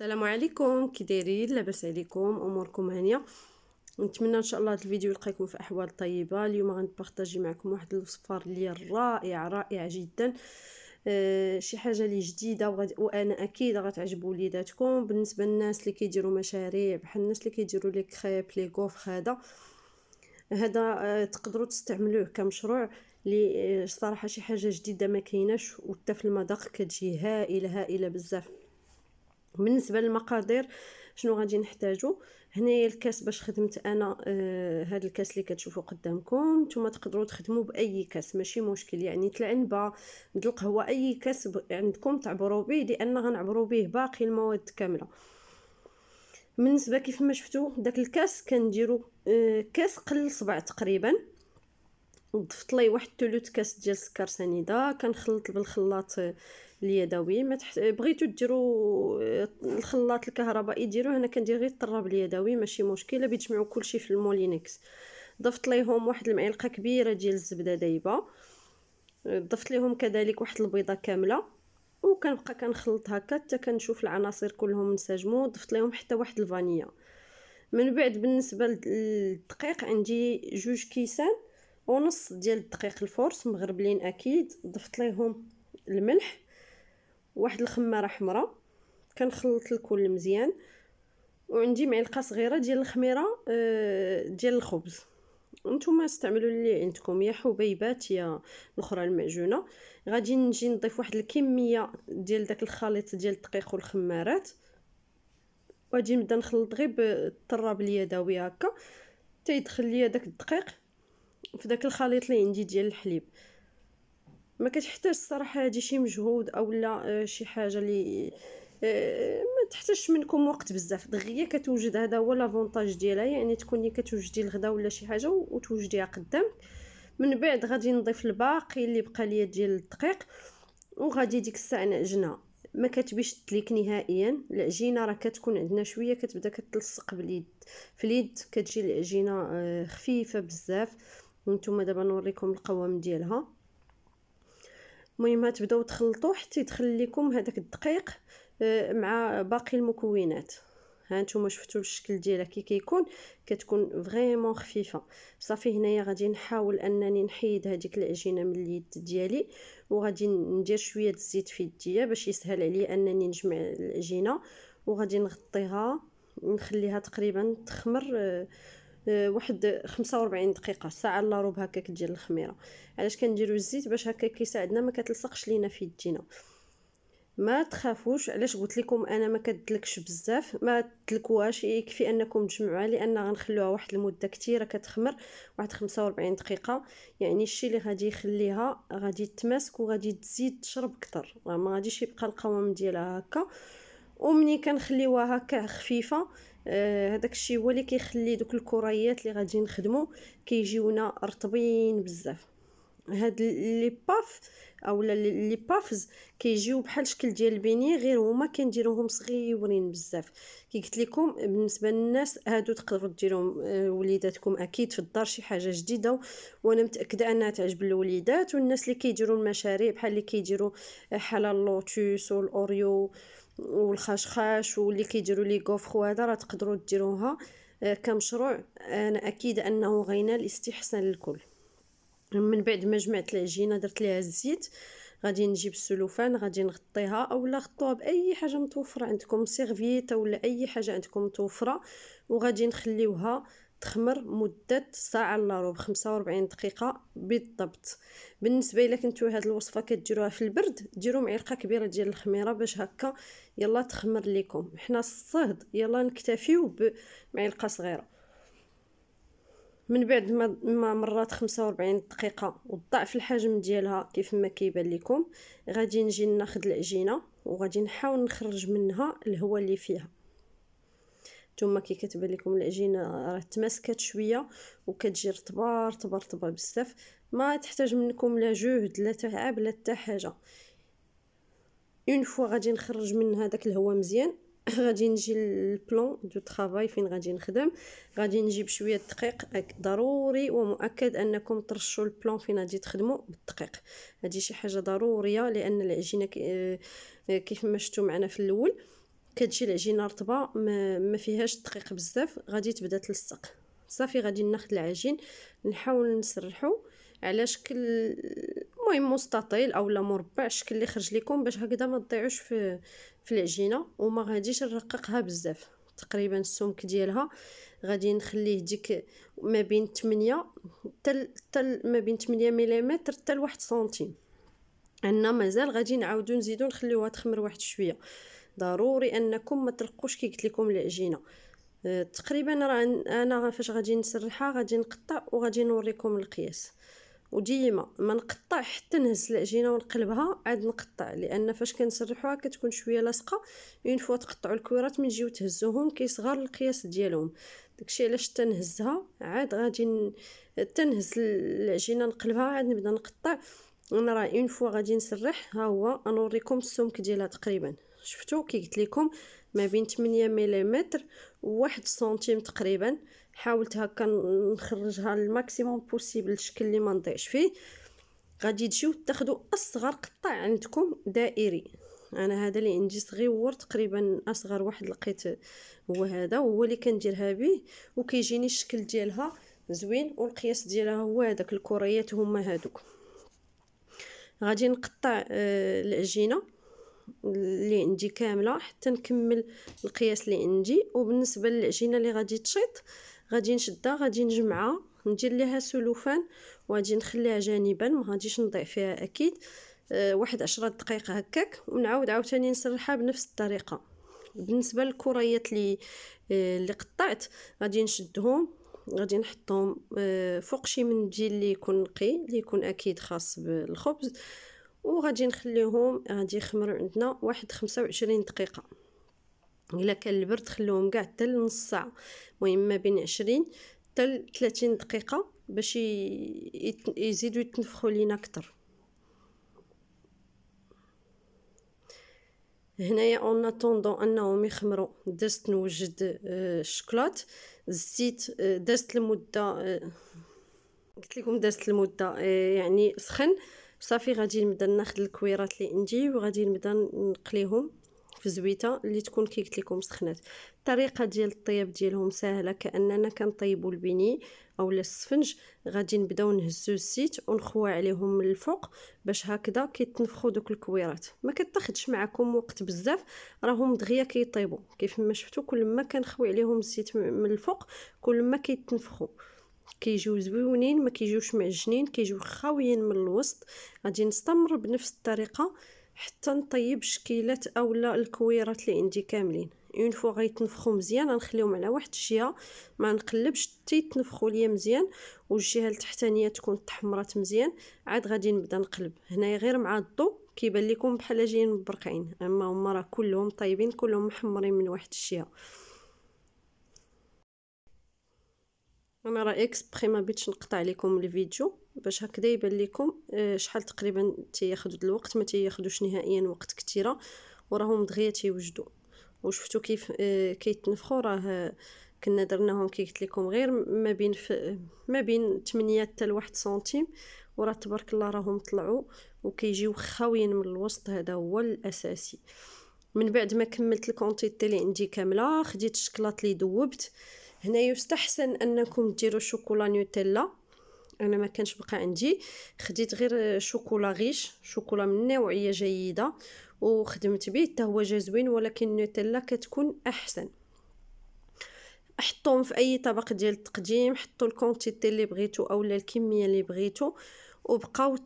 السلام عليكم كي دايرين لاباس عليكم اموركم هانيه نتمنى ان شاء الله هذا الفيديو يلقاكم في احوال طيبه اليوم غنبارطاجي معكم واحد الوصفه اللي رائعه رائعه جدا آه، شي حاجه لي جديده وغد... وانا اكيد غتعجبوا وليداتكم بالنسبه للناس اللي كيديروا مشاريع بحال الناس اللي كيديروا لي كريب لي كوف هذا هذا آه، تقدروا تستعملوه كمشروع لي آه، صراحه شي حاجه جديده ما كايناش وحتى في المذاق كتجي هائله هائله بزاف بالنسبه للمقادير شنو غادي نحتاجو هنايا الكاس باش خدمت انا آه هذا الكاس اللي كتشوفوا قدامكم نتوما تقدروا تخدموا باي كاس ماشي مشكل يعني العنبه القهوه اي كاس عندكم تعبروا به لان غنعبروا به باقي المواد كامله بالنسبه كيف ما شفتوا داك الكاس كنديروا آه كاس قل صبع تقريبا ضفت لي واحد ثلث كاس ديال سكر سنيده كنخلط بالخلاط آه، اليدوي ما تحت... بغيتو ديروا آه، الخلاط الكهربائي ديروه انا كندير غير الطراب اليدوي ماشي مشكله كل كلشي في المولينكس ضفت ليهم واحد المعلقه كبيره ديال الزبده دايبه آه، ضفت ليهم كذلك واحد البيضه كامله وكنبقى كنخلط هكا حتى كنشوف العناصر كلهم انسجموا ضفت ليهم حتى واحد الفانيا من بعد بالنسبه للدقيق عندي جوج كيسان ونص ديال الدقيق الفورس مغربلين اكيد ضفت ليهم الملح واحد الخماره حمراء كنخلط الكل مزيان وعندي معلقه صغيره ديال الخميره آه، ديال الخبز نتوما استعملوا اللي عندكم يا حبيبات يا الاخرى المعجونه غادي نجي نضيف واحد الكميه ديال داك الخليط ديال الدقيق والخمارات وغادي نبدا نخلط غير بالطراب اليدوي هكا حتى يدخل ليا داك الدقيق في داك الخليط اللي عندي ديال الحليب ما كتحتاج الصراحه هادي شي مجهود اولا آه، شي حاجه اللي آه، ما تحتاجش منكم وقت بزاف دغيا كتوجد هذا هو لافونتاج ديالها يعني تكوني كتوجدي الغدا ولا شي حاجه وتوجديها قدامك من بعد غادي نضيف الباقي اللي بقى ليا ديال الدقيق وغادي ديك الساعه نعجنها ما كتبيش تليك نهائيا العجينه راه كتكون عندنا شويه كتبدا كتلصق باليد في اليد كتجي العجينه آه، خفيفه بزاف نتوما دابا نوريكم القوام ديالها المهم تبداو تخلطوا حتى يدخل لكم هذاك الدقيق آه، مع باقي المكونات ها نتوما شفتوا الشكل ديالها كي كيكون كتكون فريمون خفيفه صافي هنايا غادي نحاول انني نحيد هذيك العجينه من اليد ديالي وغادي ندير شويه الزيت في يديا باش يسهل عليا انني نجمع العجينه وغادي نغطيها نخليها تقريبا تخمر آه، آه، واحد 45 دقيقه ساعه الا ربع هكاك ديال الخميره علاش كنديروا الزيت باش هكا كيساعدنا ما كتلصقش لينا في يدينا ما تخافوش علاش قلت لكم انا ما كدلكش بزاف ما تدلكوهاش يكفي انكم تجمعوها لان غنخلوها واحد المده كثيره كتخمر واحد 45 دقيقه يعني الشيء اللي غادي يخليها غادي تماسك وغادي تزيد تشرب اكثر ما غاديش يبقى القوام ديالها هكا ومني كنخليوها هكا خفيفه آه، هذاك الشيء هو اللي كيخلي دوك الكريات اللي غادي نخدمو كيجيونا رطبين بزاف هاد لي باف اولا لي بافز كيجيو بحال شكل ديال البيني غير هما كنديروهم صغيورين بزاف كي قلت لكم بالنسبه للناس هادو تقدروا ديروهم آه، وليداتكم اكيد في الدار شي حاجه جديده وانا متاكده انها تعجب الوليدات والناس اللي كيديروا المشاريع بحال اللي كيديروا آه، حلال لوتوس والاوريو والخشخاش واللي كيديروا لي كوفر وهذا راه تقدروا ديروها آه، كمشروع انا اكيد انه غينال الاستحسان للكل من بعد ما جمعت العجينه درت ليها الزيت غادي نجيب السلوفان غادي نغطيها اولا غطوها باي حاجه متوفره عندكم سيرفيت ولا اي حاجه عندكم متوفره وغادي نخليوها تخمر مدة ساعة للنار بخمسة وربعين دقيقة بالضبط بالنسبة إلا كنتو هاد الوصفة كديروها في البرد ديرو معلقة كبيرة ديال الخميرة باش هكا يلا تخمر ليكم حنا الصهد يلا نكتفيو بمعلقة صغيرة من بعد ما ما مرات 45 دقيقه وضعف الحجم ديالها كيف ما كيبان لكم غادي نجي ناخذ العجينه وغادي نحاول نخرج منها الهواء اللي فيها ثم كي كتبان لكم العجينه راه تماسكات شويه وكتجي رطبه رطبه رطبه بزاف ما تحتاج منكم لا جهد لا تعب لا حتى حاجه اون فوا غادي نخرج من هذاك الهواء مزيان غادي نجي للبلون دو طرافاي فين غادي نخدم غادي نجيب شويه دقيق ضروري ومؤكد انكم ترشوا البلون فين غادي تخدموا بالدقيق هذه شي حاجه ضروريه لان العجينه آه، كيف ما شفتوا معنا في الاول كتجي العجينه رطبه ما, ما فيهاش دقيق بزاف غادي تبدا تلصق صافي غادي ناخذ العجين نحاول نسرحو على شكل المهم مستطيل اولا مربع الشكل اللي خرج لكم باش هكذا ما تضيعوش في في العجينه وما غاديش نرققها بزاف تقريبا السمك ديالها غادي نخليه ديك ما بين 8 تل تل ما بين 8 ملم حتى 1 سنتيم عندنا مازال غادي نعاودو نزيدو نخليوها تخمر واحد شويه ضروري انكم ما تلقوش كي قلت لكم العجينه أه، تقريبا راه انا فاش غادي نسرحها غادي نقطع وغادي نوريكم القياس وديما ما نقطع حتى نهز العجينه ونقلبها عاد نقطع لان فاش كنسرحوها كتكون شويه لاصقه اون فوا تقطعوا الكويرات من تجيو تهزوهم كيصغر القياس ديالهم داكشي علاش تنهزها عاد غادي تنهز العجينه نقلبها عاد نبدا نقطع انا راه اون فوا غادي نسرح ها هو غنوريكم السمك ديالها تقريبا شفتوا كي قلت لكم ما بين 8 ملم وواحد سنتيم تقريبا حاولت هكا نخرجها الماكسيموم بوسيبل الشكل اللي ما نضيعش فيه غادي تجيو تاخذوا اصغر قطع عندكم دائري انا هذا اللي عندي صغيور تقريبا اصغر واحد لقيت هو هذا هو اللي كنديرها به وكيجيني الشكل ديالها زوين والقياس ديالها هو هذاك الكريات هما هادوك غادي نقطع آه، العجينه اللي عندي كامله حتى نكمل القياس اللي عندي وبالنسبه للعجينه اللي غادي تشيط غادي نشدها غادي نجمعها ندير ليها سلوفان وغادي نخليها جانبا ما غاديش نضيع فيها اكيد آه، واحد عشرة دقائق هكاك ونعاود عاوتاني نسرحها بنفس الطريقه بالنسبه للكريات اللي آه، اللي قطعت غادي نشدهم غادي نحطهم آه، فوق شي منديل اللي يكون نقي اللي يكون اكيد خاص بالخبز وغادي نخليهم غادي يخمروا عندنا واحد خمسة وعشرين دقيقه الا كان البرد خلوهم كاع حتى لنص ساعه المهم ما بين عشرين حتى 30 دقيقه باش يزيدوا يتنفخوا لينا اكثر هنايا اون اتوندون انهم يخمروا دازت نوجد الشكلاط آه، الزيت آه، دازت المده آه، قلت لكم درت المده يعني سخن صافي غادي نبدا ناخذ الكويرات اللي عندي وغادي نبدا نقليهم في زويته اللي تكون كي قلت لكم سخنات الطريقه ديال الطياب ديالهم سهله كاننا كنطيبوا البيني اولا السفنج غادي نبداو نهزو الزيت ونخوى عليهم من الفوق باش هكذا كيتنفخوا دوك الكويرات ما كتاخذش معكم وقت بزاف راهم دغيا كيطيبوا كيف ما شفتوا كل ما كنخوي عليهم الزيت من الفوق كل ما كيتنفخوا كيجيو زويونين ما كيجيوش معجنين كيجيو خاويين من الوسط غادي نستمر بنفس الطريقه حتى نطيب الشكيلات اولا الكويرات اللي عندي كاملين اون فوا غيتنفخو مزيان غنخليهم على واحد الجهه ما نقلبش حتى يتنفخوا ليا مزيان والجهه التحتانيه تكون تحمرات مزيان عاد غادي نبدا نقلب هنايا غير مع الضو كيبان لكم بحال جايين مبرقعين اما هما راه كلهم طايبين كلهم محمرين من واحد الشيه انا راه اكسبري ما بيتش نقطع لكم الفيديو باش هكذا يبان لكم آه، شحال تقريبا تياخذ الوقت ما تياخذوش نهائيا وقت كثيره وراهم دغيا تيوجدوا وشفتوا كيف آه، كيتنفخوا راه كنا درناهم كي قلت لكم غير ما بين ف... ما بين 8 حتى لواحد سنتيم وراه تبارك الله راهم طلعوا وكيجيو خاويين من الوسط هذا هو الاساسي من بعد ما كملت الكونتيتي اللي عندي كامله خديت الشكلاط اللي ذوبت هنا يستحسن انكم ديروا شوكولا نوتيلا انا ما كانش بقى عندي خديت غير شوكولا غيش شوكولا من نوعيه جيده وخدمت به حتى هو جا زوين ولكن نوتيلا كتكون احسن حطوهم في اي طبق ديال التقديم حطوا الكونتيتي اللي بغيتو اولا الكميه اللي بغيتو وبقاو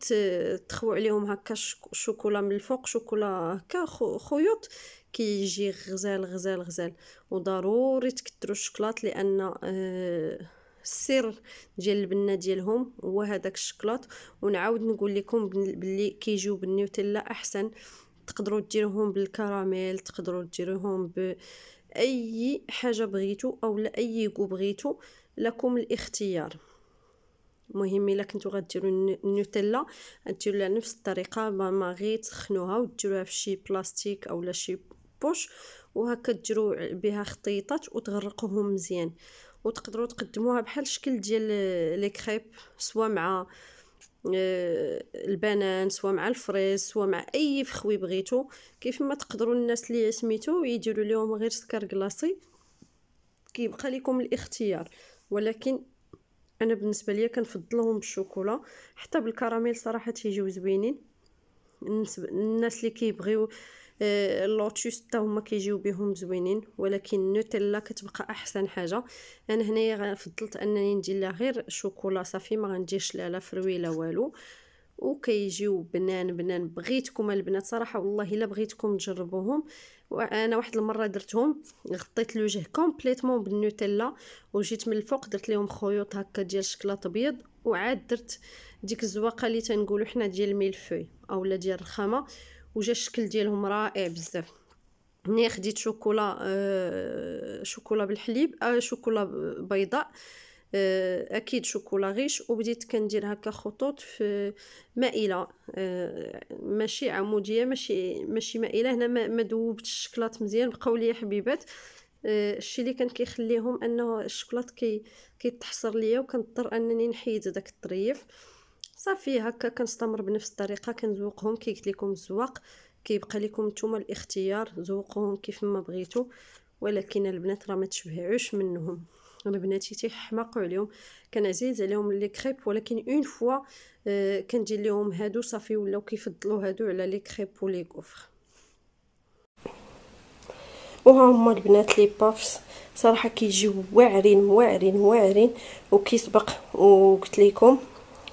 تخوي عليهم هكا الشوكولا من الفوق شوكولا هكا خيوط كيجي كي غزال غزال غزال وضروري تكثروا الشكلاط لان آه، السر ديال البنه ديالهم هو هذاك الشكلاط ونعاود نقول لكم باللي كيجيو بالنوتيلا احسن تقدروا ديروهم بالكراميل تقدروا ديروهم باي حاجه بغيتو او لاي كو بغيتو لكم الاختيار المهم الا كنتو غديروا النوتيلا ديروا نفس الطريقه ما غير تسخنوها وديروها في شي بلاستيك لا شي الطبوش وهكا ديروا بها خطيطات وتغرقوهم مزيان وتقدروا تقدموها بحال شكل ديال لي كريب سواء مع آه، البنان سواء مع الفريز سواء مع اي فخوي بغيتو كيف ما تقدروا الناس اللي سميتو يديروا لهم غير سكر كلاصي كيبقى لكم الاختيار ولكن انا بالنسبه ليا كنفضلهم بالشوكولا حتى بالكراميل صراحه تيجيو زوينين الناس اللي كيبغيو آه، اللوتشوس حتى هما كيجيو بهم زوينين ولكن النوتيلا كتبقى احسن حاجه انا هنايا فضلت انني ندير لها غير شوكولا صافي ما غنديرش لا لا فروي لا والو وكيجيو بنان بنان بغيتكم البنات صراحه والله الا بغيتكم تجربوهم وانا واحد المره درتهم غطيت الوجه كومبليتوم بالنوتيلا وجيت من الفوق درت لهم خيوط هكا ديال شكلاط ابيض وعاد درت ديك الزواقه اللي تنقولوا حنا ديال ميلفوي اولا ديال الرخامه وجا الشكل ديالهم رائع بزاف هنا خديت شوكولا آه شوكولا بالحليب آه شوكولا بيضاء آه اكيد شوكولا غيش وبديت كندير هكا خطوط في مائله آه ماشي عموديه ماشي ماشي مائله هنا ما ذوبتش الشكلاط مزيان بقاو لي حبيبات آه، الشيء اللي كان كيخليهم انه الشكلاط كي كيتحصر ليا وكنضطر انني نحيد داك الطريف صافي هكا كنستمر بنفس الطريقه كنزوقهم كي قلت لكم الزواق كيبقى لكم نتوما الاختيار زوقوهم كيف ما بغيتو ولكن البنات راه ما تشبعوش منهم البنات تيحماقوا عليهم كنعزيز عليهم لي كريب ولكن اون فوا آه كندير لهم هادو صافي ولاو كيفضلوا هادو على لي كريب ولي كوفر وها هما البنات لي بافس صراحه كيجيو واعرين واعرين واعرين وكيسبق وقلت لكم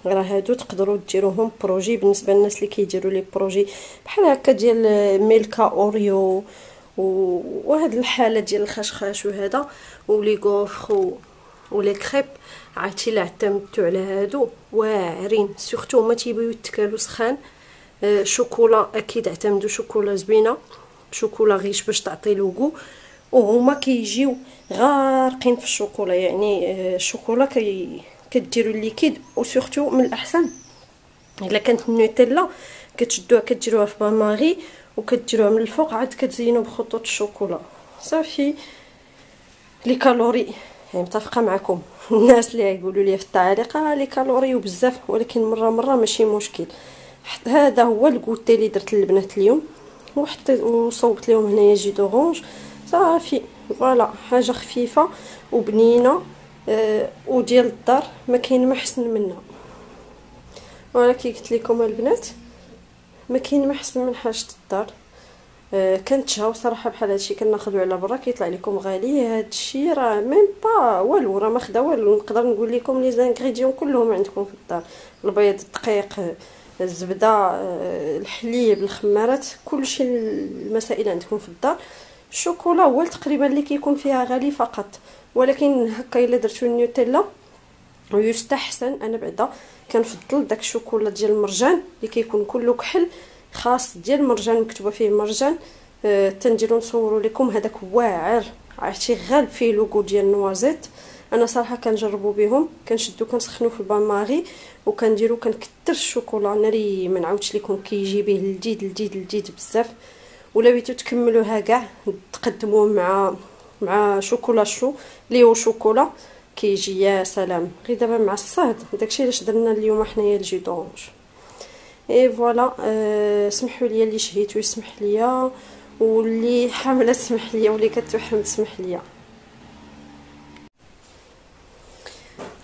راه هادو تقدروا ديروهم بروجي بالنسبه للناس اللي كيديروا لي بروجي بحال هكا ديال ميلكا اوريو وهاد الحاله ديال الخشخاش وهذا ولي غوفر ولي كريب عرفتي الا اعتمدتو على هادو واعرين سورتو هما تيبغيو يتكالو سخان آه، شوكولا اكيد اعتمدوا شوكولا زوينه شوكولا غيش باش تعطي لوغو وهما كيجيو غارقين في الشوكولا يعني آه، الشوكولا كي كديروا الليكيد وسورتو من الاحسن الا كانت النوتيلا كتشدوها كديروها في باماري وكديروها من الفوق عاد كتزينوا بخطوط الشوكولا صافي لي كالوري يعني متفقه معكم الناس اللي يقولوا لي في التعليقه آه، لي كالوري وبزاف ولكن مره مره ماشي مشكل هذا هو الكوتي اللي درت للبنات اليوم وحطيت وصوبت لهم هنايا جي دورونج صافي فوالا حاجه خفيفه وبنينه أو آه، وديال الدار ما كاين ما حسن منها وانا كي قلت لكم البنات ما كاين ما حسن من حاجه الدار كانت آه، كنتشاو صراحه بحال هادشي كناخذو على برا كيطلع لكم غالي هادشي راه ميم با والو راه ماخدا والو نقدر نقول لكم لي زانغريديون كلهم عندكم في الدار البيض الدقيق الزبده آه، الحليب الخمارات كلشي المسائل عندكم في الدار الشوكولا هو تقريبا اللي كيكون فيها غالي فقط ولكن هكا الا درتو النوتيلا ويستحسن انا بعدا كنفضل داك الشوكولا ديال المرجان اللي كيكون كله كحل خاص ديال المرجان مكتوبه فيه مرجان آه تنديرو نصورو لكم هذاك واعر عرفتي غالب فيه لوغو ديال النوازيت انا صراحه كنجربو بهم كنشدو كنسخنو في البان ماغي وكنديرو كنكثر الشوكولا ناري ما نعاودش لكم كيجي به لذيذ لذيذ لذيذ بزاف ولا بغيتو تكملوها كاع تقدموه مع مع شوكولا شو هو شوكولا كيجي يا سلام غير دابا مع الصهد داكشي علاش درنا اليوم حنايا الجي دونج اي فوالا أه سمحوا لي اللي شهيتو يسمح لي واللي حامله تسمح لي واللي كتوحم تسمح لي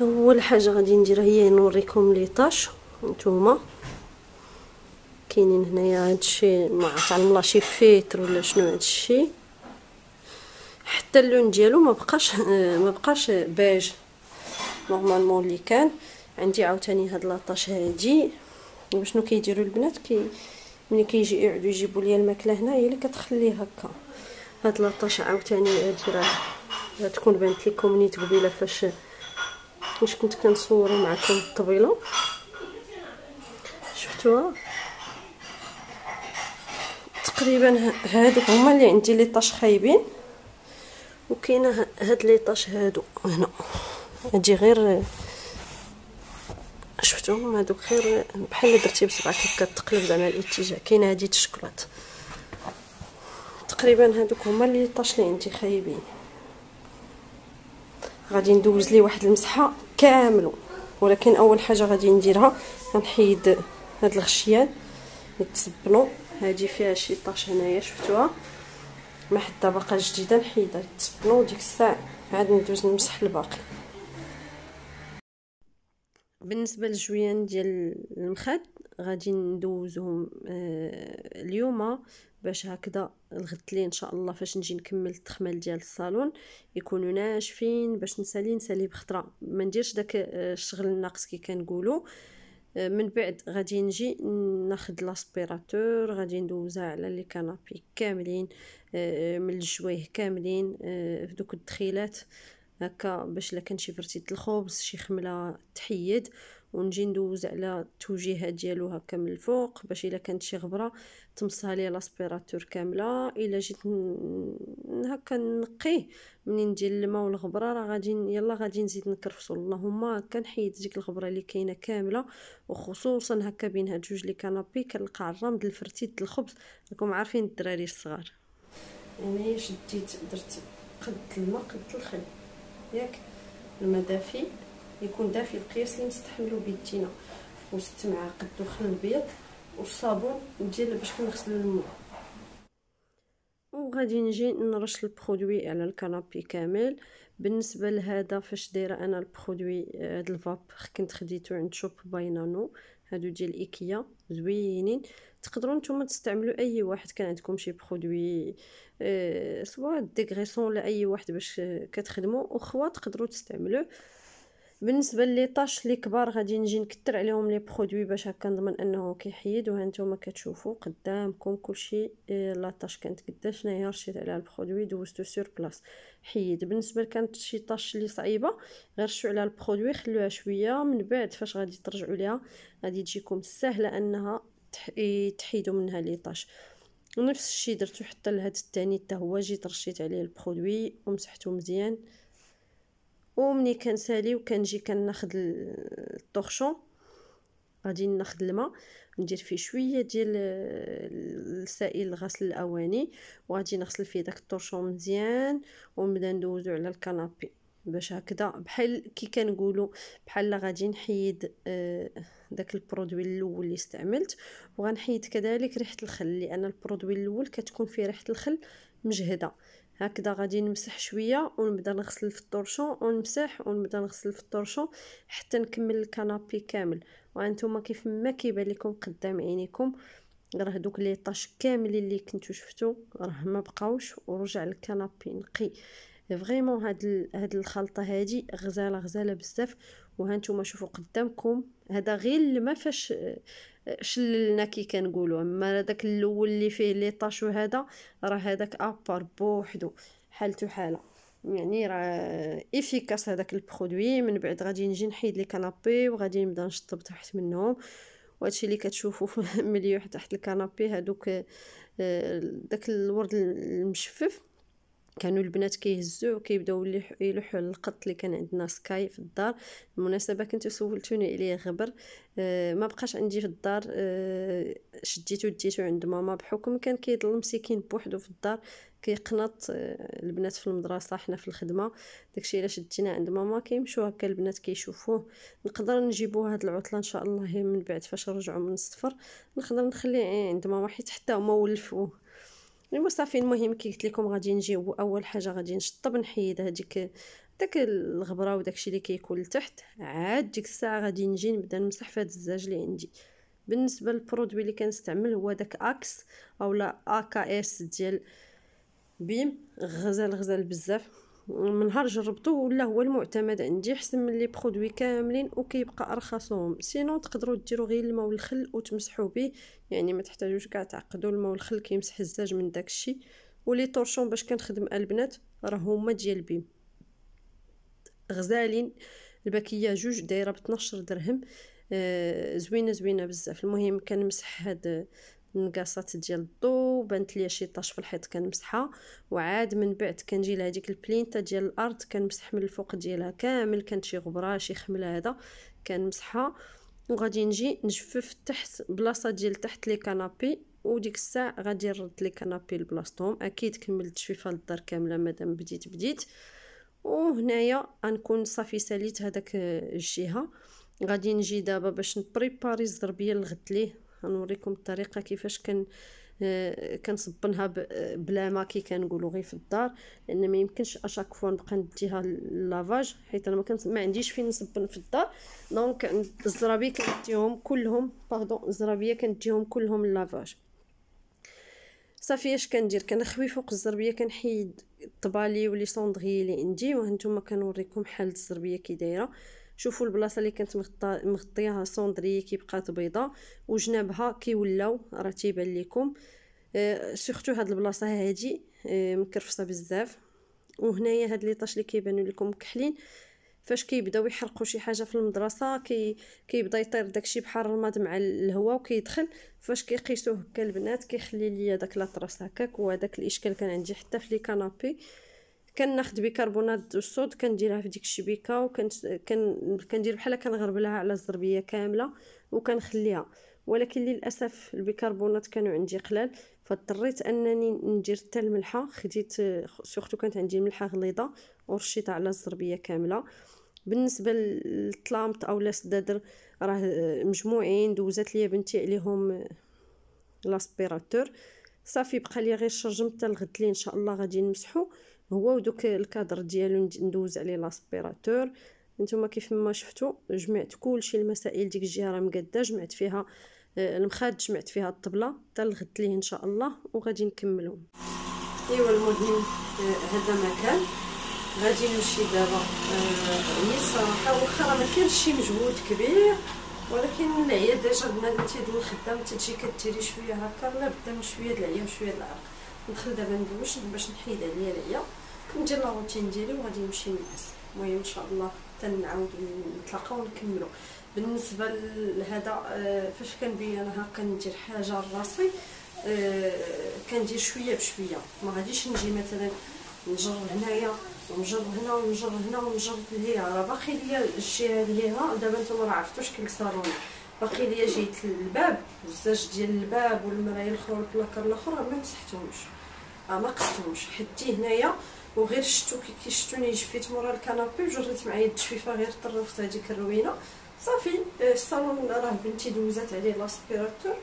اول حاجه غادي نديرها هي نوريكم لي طاش نتوما كاينين هنايا هادشي ما عرفت على الله شي فيتر ولا شنو هادشي حتى اللون ديالو ما بقاش ما بقاش بيج نورمالمون اللي كان عندي عاوتاني هاد لاطاش هادي وشنو كيديروا البنات كي ملي كيجي يعدو يجيبوا لي الماكله هنا هي اللي كتخلي هكا هاد لاطاش عاوتاني هادي راه غتكون بانت لكم نيت قبيله فاش فاش كنت كنصور معكم الطبيله شفتوها تقريبا هادوك هما اللي عندي لي طاش خايبين وكاينه هاد ليطاش هادو هنا هادي غير شفتوهم هادوك غير بحال درتي بصبعك هكا تقلب زعما الاتجاه كاينه هادي تشكلات تقريبا هادوك هما لي طاش لي عندي خايبين غادي ندوز ليه واحد المسحه كامل ولكن اول حاجه غادي نديرها غنحيد هاد الغشيان يتسبلوا هادي فيها شي طاش هنايا شفتوها واحد الطبقه جديده نحيدها تبنوا ديك الساعه عاد ندوز نمسح الباقي بالنسبه للجويان ديال المخاد غادي ندوزهم آه اليوم باش هكذا الغد لي ان شاء الله فاش نجي نكمل التخمال ديال الصالون يكونوا ناشفين باش نسالي نسالي بخطره ما نديرش داك آه، الشغل الناقص كي كنقولوا من بعد غادي نجي ناخد لاسبيراتور غادي ندوزها على لي كانابي كاملين آه، آه، من الجويه كاملين آه، في دوك الدخيلات هكا باش لا كان شي فرتيت الخبز شي خمله تحيد ونجي ندوز على التوجيهات ديالو هكا من الفوق باش الا كانت شي غبره تمصها لي لاسبيراتور كامله الا جيت هكا نقيه منين ندير الماء والغبره راه غادي يلا غادي نزيد نكرفسو اللهم كنحيد ديك الغبره اللي كاينه كامله وخصوصا هكا بين هاد جوج لي كانابي كنلقى الرمد الفرتيت الخبز راكم عارفين الدراري الصغار يعني شديت درت قد الماء قد الخل ياك الماء دافي يكون دافي القياس اللي نستحملو به و وست معاق الدخان البيض والصابون ديال باش كنغسلو الماء وغادي نجي نرش البرودوي على الكنابي كامل بالنسبه لهذا فاش دايره انا البرودوي هاد الفاب كنت خديتو عند شوب باينانو هادو ديال ايكيا زوينين تقدروا نتوما تستعملوا اي واحد كان عندكم شي برودوي آه، سواء ديغريسون ولا اي واحد باش كتخدموا اخوه تقدروا تستعملوه بالنسبه لي طاش لي كبار غادي نجي نكثر عليهم لي برودوي باش هكا نضمن انه كيحيد وها نتوما كتشوفوا قدامكم كلشي إيه، لا طاش كانت قداش انا رشيت عليها البرودوي دوزتو سور بلاص حيد بالنسبه كانت شي طاش لي صعيبه غير شو عليها البرودوي خلوها شويه من بعد فاش غادي ترجعوا ليها غادي تجيكم سهله انها إيه، تحيدوا منها لي طاش نفس الشيء درتو حتى لهاد الثاني حتى هو جيت رشيت عليه البرودوي ومسحته مزيان ومني كنسالي وكنجي كناخد الطوخشون غادي ناخد الماء ندير فيه شويه ديال السائل غسل الاواني وغادي نغسل فيه داك الطرشون مزيان ونبدا ندوزو على الكنابي باش هكذا بحال كي كنقولوا بحال غادي نحيد داك البرودوي الاول اللي استعملت وغنحيد كذلك ريحه الخل لان البرودوي الاول كتكون فيه ريحه الخل مجهده هكذا غادي نمسح شويه ونبدا نغسل في الطرشون ونمسح ونبدا نغسل في الطرشون حتى نكمل الكنابي كامل وانتم كيف ما كيبان لكم قدام عينيكم راه دوك لي طاش كاملين اللي كنتو شفتو راه ما بقاوش ورجع الكنابي نقي فريمون هاد هاد الخلطه هادي غزاله غزاله بزاف وهانتوما شوفوا قدامكم هذا غير ما فاش آه، شللنا كي كنقولوا اما هذاك الاول اللي فيه لي طاش وهذا راه هذاك ابار بوحدو حالته حاله يعني راه افيكاس هذاك البرودوي من بعد غادي نجي نحيد لي كانابي وغادي نبدا نشطب تحت منهم وهادشي اللي كتشوفوا في مليوح تحت الكنابي هادوك آه، داك الورد المشفف كانوا البنات كيهزوه وكيبداو يلوحوا القط اللي كان عندنا سكاي في الدار بالمناسبه كنتو سولتوني عليه غبر آه، ما بقاش عندي في الدار آه شديتو ديتو عند ماما بحكم كان كيضل مسكين بوحدو في الدار كيقنط آه، البنات في المدرسه حنا في الخدمه داكشي الا شدينا عند ماما كيمشيو هكا البنات كيشوفوه نقدر نجيبو هاد العطله ان شاء الله من بعد فاش نرجعو من السفر نقدر نخليه عند ماما حيت حتى هما ولفوه ايوا صافي المهم كي قلت لكم غادي نجيو اول حاجه غادي نشطب نحيد هذيك داك الغبره وداكشي اللي كيكون لتحت عاد ديك الساعه غادي نجي نبدا نمسح فهاد الزاج اللي عندي بالنسبه للبرودوي اللي كنستعمل هو داك اكس اولا اكا اس ديال بيم غزال غزال بزاف من نهار جربتو ولا هو المعتمد عندي حسن من لي برودوي كاملين وكيبقى ارخصهم سينو تقدروا ديروا غير الماء والخل وتمسحوا به يعني ما تحتاجوش كاع تعقدوا الماء والخل كيمسح الزاج من داكشي ولي طورشون باش كنخدم البنات راه هما ديال بيم غزالين الباكيه جوج دايره ب 12 درهم آه زوينه زوينه بزاف المهم كنمسح هاد النقاصات ديال الضو بانت ليا شي طاش في الحيط كنمسحها وعاد من بعد كنجي لهاديك البلينتا ديال الارض كنمسح من الفوق ديالها كامل كانت شي غبره شي خمله هذا كنمسحها وغادي نجي نجفف تحت بلاصه ديال تحت لي كانابي وديك الساعه غادي نرد لي كانابي لبلاصتهم اكيد كملت التجفيفه للدار كامله مادام بديت بديت وهنايا غنكون صافي ساليت هذاك الجهه غادي نجي دابا باش نبريباري الزربيه اللي ليه غنوريكم الطريقه كيفاش كن آه، كنصبنها آه، بلا ما كي كنقولوا غير في الدار لان ما يمكنش اشاك فوا نبقى نديها لافاج حيت انا ما كنت ما عنديش فين نصبن في الدار دونك الزرابيه كنديهم كلهم باردون الزرابيه كنديهم كلهم لافاج صافي اش كندير كنخوي فوق الزربيه كنحيد الطبالي ولي صوندغي اللي عندي وهانتوما كنوريكم حال الزربيه كي دايره شوفوا البلاصه اللي كانت مغطياها سوندري كيبقات بيضاء وجنابها كيولاو راه تيبان لكم آه سورتو هاد البلاصه هادي آه مكرفصه بزاف وهنايا هاد لي طاش اللي كيبانوا لكم كحلين فاش كيبداو يحرقوا شي حاجه في المدرسه كي كيبدا يطير داكشي بحال الرماد مع الهواء وكيدخل فاش كيقيسوه هكا البنات كيخلي ليا داك لاطراس هكاك وهذاك الاشكال كان عندي حتى في لي كانابي كناخذ بيكربونات الصود كنديرها في ديك الشبيكه كندير بحال كنغرب كنغربلها على الزربيه كامله وكنخليها ولكن للاسف البيكربونات كانوا عندي قلال فاضطريت انني ندير حتى الملحه خديت سورتو كانت عندي ملحه غليظه ورشيتها على الزربيه كامله بالنسبه للطلامط او السدادر راه مجموعين دوزات ليا بنتي عليهم لاسبيراتور صافي بقى لي غير الشرجم حتى الغد ان شاء الله غادي نمسحو هو ودوك الكادر ديالو ندوز عليه لاسبيراتور نتوما كيف ما شفتوا جمعت كلشي المسائل ديك الجهه راه مقاده جمعت فيها آه، المخاد جمعت فيها الطبله حتى الغد ليه ان شاء الله وغادي نكملو ايوا المهم آه، هذا مكان غادي نمشي دابا آه، هي الصراحه واخا راه ما كانش شي مجهود كبير ولكن العيا ديجا بنادم تيدوي الخدام تتجي كديري شويه هكا لا بدا من شويه العيا وشويه العرق ندخل دابا ندوش باش نحيد عليا العيا ندير لا روتين ديالي وغادي نمشي نعس المهم ان شاء الله تنعاود نتلاقاو ونكملو بالنسبه لهذا آه، فاش كنبين انا كندير حاجه لراسي آه، كندير شويه بشويه ما غاديش نجي مثلا نجر هنايا ونجر هنا ونجر هنا ونجر ليا راه باقي ليا الجهه ديالها دابا نتوما راه عرفتوش كنكسروني باقي ليا جيت للباب الزاج ديال الباب والمرايه الاخرى والبلاكار الاخر ما مسحتهمش آه، ما قصتهمش حتى هنايا وغير شتو كي كيشتوني جفيت مورا الكنابي وجريت معايا التشفيفه غير طرفت هذيك الروينه صافي آه، الصالون راه بنتي دوزات عليه لاسبيراتور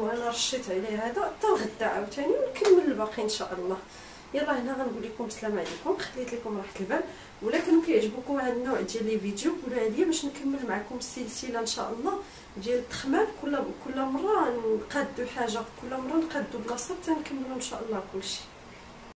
وانا رشيت عليه هذا حتى الغدا عاوتاني ونكمل الباقي ان شاء الله يلا هنا غنقول لكم السلام عليكم خليت لكم راحه البال ولا كانوا كيعجبكم هذا النوع ديال لي فيديو قولوا عليا باش نكمل معكم السلسله ان شاء الله ديال التخمام كل كل مره نقادو حاجه كل مره نقادو بلاصه حتى نكملوا ان شاء الله كلشي